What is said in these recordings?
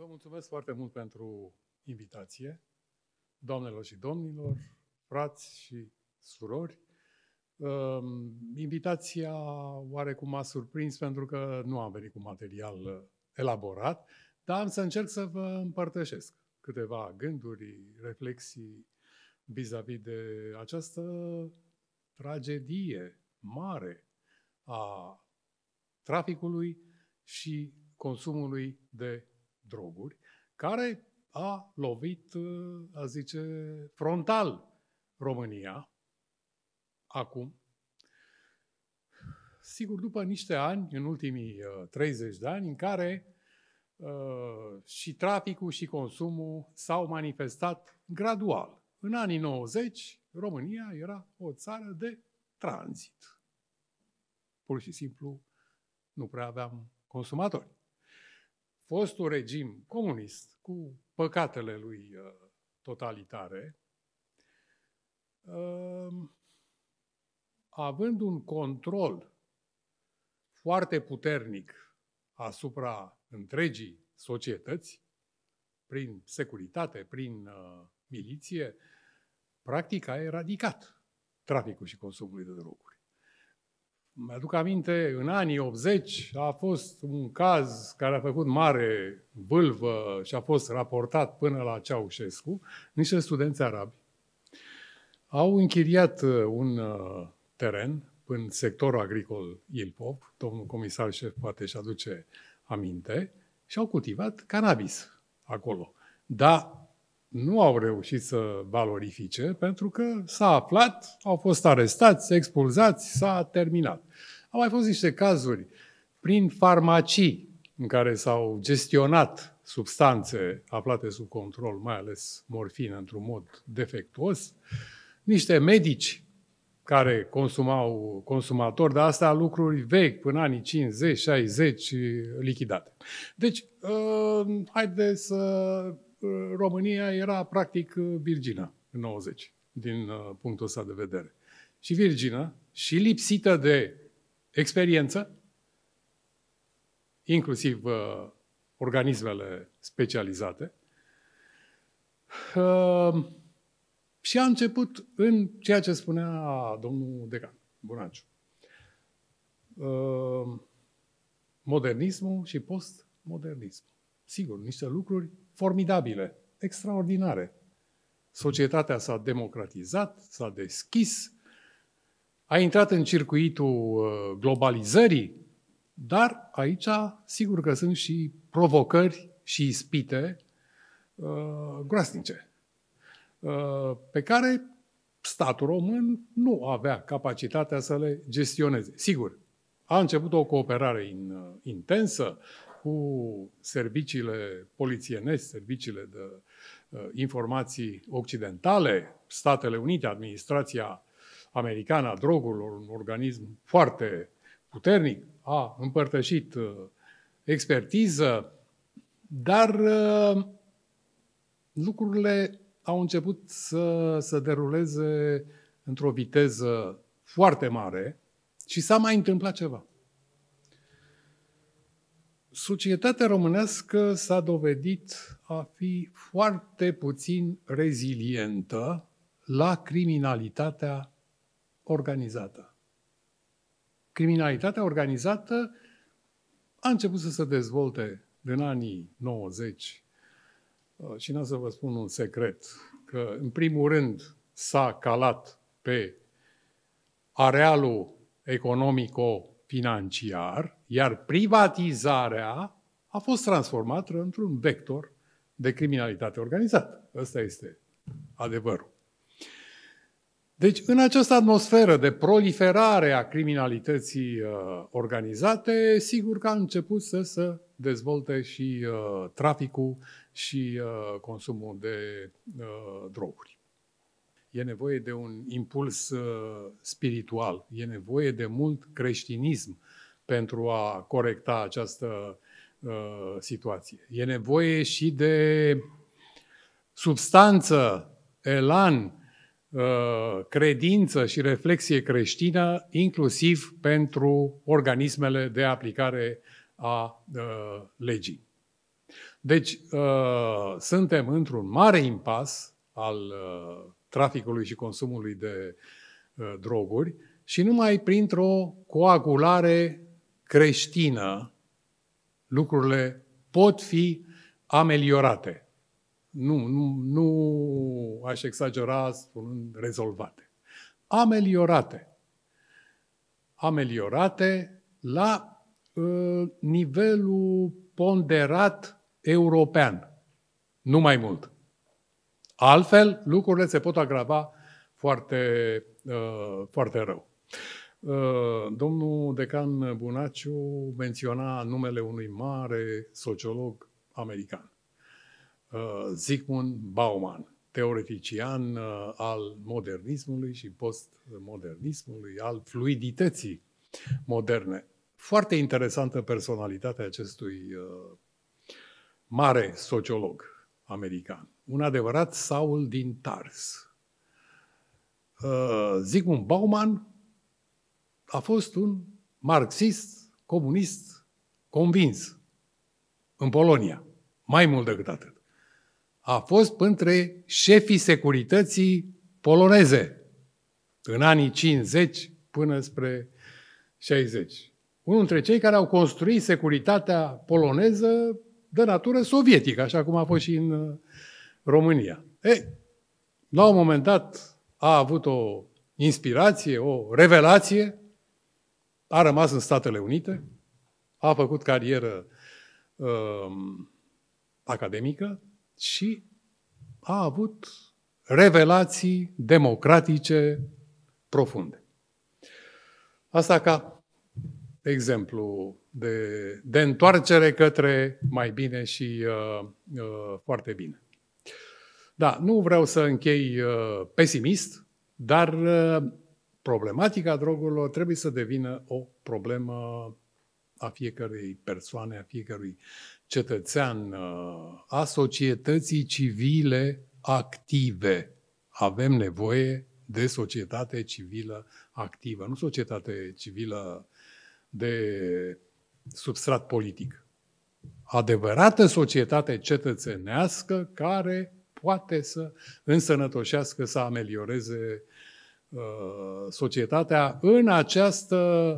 Vă mulțumesc foarte mult pentru invitație, doamnelor și domnilor, frați și surori. Ehm, invitația oarecum m-a surprins pentru că nu am venit cu material uh, elaborat, dar am să încerc să vă împărtășesc câteva gânduri, reflexii vis-a-vis de această tragedie mare a traficului și consumului de droguri, care a lovit, ă, a zice, frontal România, acum. Sigur, după niște ani, în ultimii 30 ă, de ani, în care uh, și traficul și consumul s-au manifestat gradual. În anii 90, România era o țară de tranzit. Pur și simplu, nu prea aveam consumatori fostul un regim comunist cu păcatele lui uh, totalitare, um, având un control foarte puternic asupra întregii societăți, prin securitate, prin uh, miliție, practica a eradicat traficul și consumul de droguri. Mi-aduc aminte, în anii 80 a fost un caz care a făcut mare vâlvă și a fost raportat până la Ceaușescu. Niște studenți arabi au închiriat uh, un uh, teren în sectorul agricol Ilpov, domnul comisar șef poate și aduce aminte, și au cultivat cannabis acolo. Dar nu au reușit să valorifice pentru că s-a aflat, au fost arestați, expulzați, s-a terminat. Au mai fost niște cazuri prin farmacii în care s-au gestionat substanțe aflate sub control, mai ales morfină, într-un mod defectuos, niște medici care consumau consumatori, dar asta lucruri vechi, până anii 50-60, lichidate. Deci, ă, haideți să Uh, România era practic uh, virgină în 90, din uh, punctul ăsta de vedere. Și virgină, și lipsită de experiență, inclusiv uh, organismele specializate. Uh, și a început în ceea ce spunea domnul Decan, Bunaciu. Uh, modernismul și postmodernismul. Sigur, niște lucruri formidabile, extraordinare. Societatea s-a democratizat, s-a deschis, a intrat în circuitul uh, globalizării, dar aici sigur că sunt și provocări și ispite uh, groaznice, groasnice, uh, pe care statul român nu avea capacitatea să le gestioneze. Sigur, a început o cooperare intensă, cu serviciile polițienești, serviciile de uh, informații occidentale, Statele Unite, administrația americană a drogurilor, un organism foarte puternic, a împărtășit uh, expertiză, dar uh, lucrurile au început să se deruleze într-o viteză foarte mare și s-a mai întâmplat ceva societatea românească s-a dovedit a fi foarte puțin rezilientă la criminalitatea organizată. Criminalitatea organizată a început să se dezvolte din anii 90 și n am să vă spun un secret, că în primul rând s-a calat pe arealul economico financiar, iar privatizarea a fost transformată într-un vector de criminalitate organizată. Ăsta este adevărul. Deci, în această atmosferă de proliferare a criminalității uh, organizate, sigur că a început să se dezvolte și uh, traficul și uh, consumul de uh, droguri e nevoie de un impuls uh, spiritual, e nevoie de mult creștinism pentru a corecta această uh, situație. E nevoie și de substanță, elan, uh, credință și reflexie creștină, inclusiv pentru organismele de aplicare a uh, legii. Deci, uh, suntem într-un mare impas al uh, traficului și consumului de uh, droguri și numai printr-o coagulare creștină lucrurile pot fi ameliorate. Nu, nu, nu aș exagera spunând rezolvate. Ameliorate. Ameliorate la uh, nivelul ponderat european. Nu mai mult. Altfel, lucrurile se pot agrava foarte, uh, foarte rău. Uh, domnul decan Bunaciu menționa numele unui mare sociolog american, uh, Zygmunt Bauman, teoretician al modernismului și postmodernismului, al fluidității moderne. Foarte interesantă personalitatea acestui mare sociolog american un adevărat Saul din Tars. Uh, Zygmunt Bauman a fost un marxist, comunist, convins în Polonia, mai mult decât atât. A fost printre șefii securității poloneze în anii 50 până spre 60. Unul dintre cei care au construit securitatea poloneză de natură sovietică, așa cum a fost și în uh, România. Ei, la un moment dat a avut o inspirație, o revelație, a rămas în Statele Unite, a făcut carieră uh, academică și a avut revelații democratice profunde. Asta ca exemplu de, de întoarcere către mai bine și uh, uh, foarte bine. Da, nu vreau să închei uh, pesimist, dar uh, problematica drogurilor trebuie să devină o problemă a fiecărei persoane, a fiecărui cetățean, uh, a societății civile active. Avem nevoie de societate civilă activă, nu societate civilă de substrat politic. Adevărată societate cetățenească care poate să însănătoșească, să amelioreze uh, societatea în această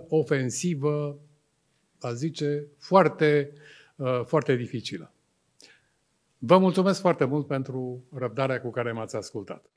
ofensivă, a zice, foarte, uh, foarte dificilă. Vă mulțumesc foarte mult pentru răbdarea cu care m-ați ascultat.